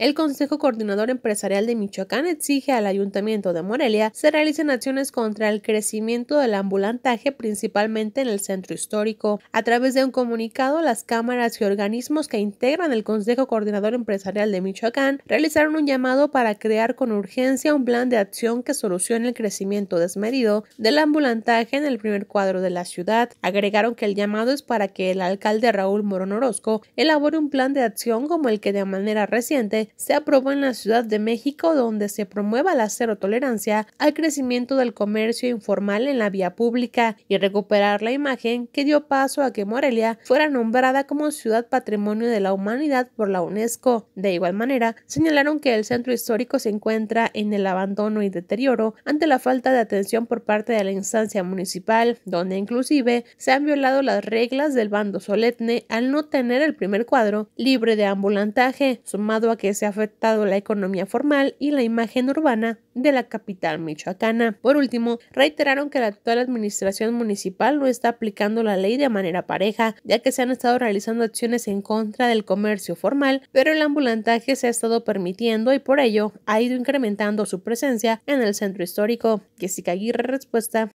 El Consejo Coordinador Empresarial de Michoacán exige al Ayuntamiento de Morelia se realicen acciones contra el crecimiento del ambulantaje principalmente en el centro histórico. A través de un comunicado, las cámaras y organismos que integran el Consejo Coordinador Empresarial de Michoacán realizaron un llamado para crear con urgencia un plan de acción que solucione el crecimiento desmedido del ambulantaje en el primer cuadro de la ciudad. Agregaron que el llamado es para que el alcalde Raúl Morón Orozco elabore un plan de acción como el que de manera reciente se aprobó en la Ciudad de México donde se promueva la cero tolerancia al crecimiento del comercio informal en la vía pública y recuperar la imagen que dio paso a que Morelia fuera nombrada como Ciudad Patrimonio de la Humanidad por la UNESCO. De igual manera, señalaron que el centro histórico se encuentra en el abandono y deterioro ante la falta de atención por parte de la instancia municipal, donde inclusive se han violado las reglas del bando solemne al no tener el primer cuadro libre de ambulantaje, sumado a que ha afectado la economía formal y la imagen urbana de la capital michoacana. Por último, reiteraron que la actual administración municipal no está aplicando la ley de manera pareja, ya que se han estado realizando acciones en contra del comercio formal, pero el ambulantaje se ha estado permitiendo y por ello ha ido incrementando su presencia en el centro histórico. Jessica Aguirre, respuesta